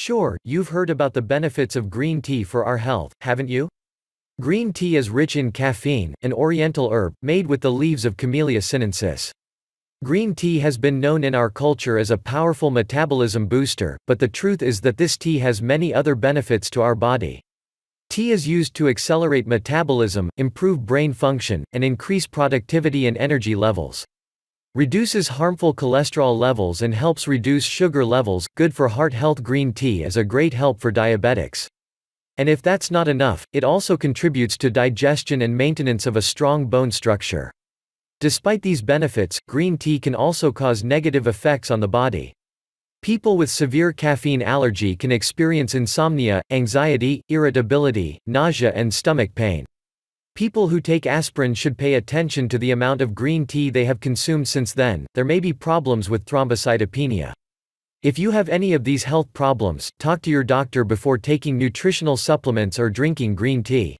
Sure, you've heard about the benefits of green tea for our health, haven't you? Green tea is rich in caffeine, an oriental herb, made with the leaves of Camellia sinensis. Green tea has been known in our culture as a powerful metabolism booster, but the truth is that this tea has many other benefits to our body. Tea is used to accelerate metabolism, improve brain function, and increase productivity and energy levels. Reduces harmful cholesterol levels and helps reduce sugar levels, good for heart health green tea is a great help for diabetics. And if that's not enough, it also contributes to digestion and maintenance of a strong bone structure. Despite these benefits, green tea can also cause negative effects on the body. People with severe caffeine allergy can experience insomnia, anxiety, irritability, nausea and stomach pain. People who take aspirin should pay attention to the amount of green tea they have consumed since then, there may be problems with thrombocytopenia. If you have any of these health problems, talk to your doctor before taking nutritional supplements or drinking green tea.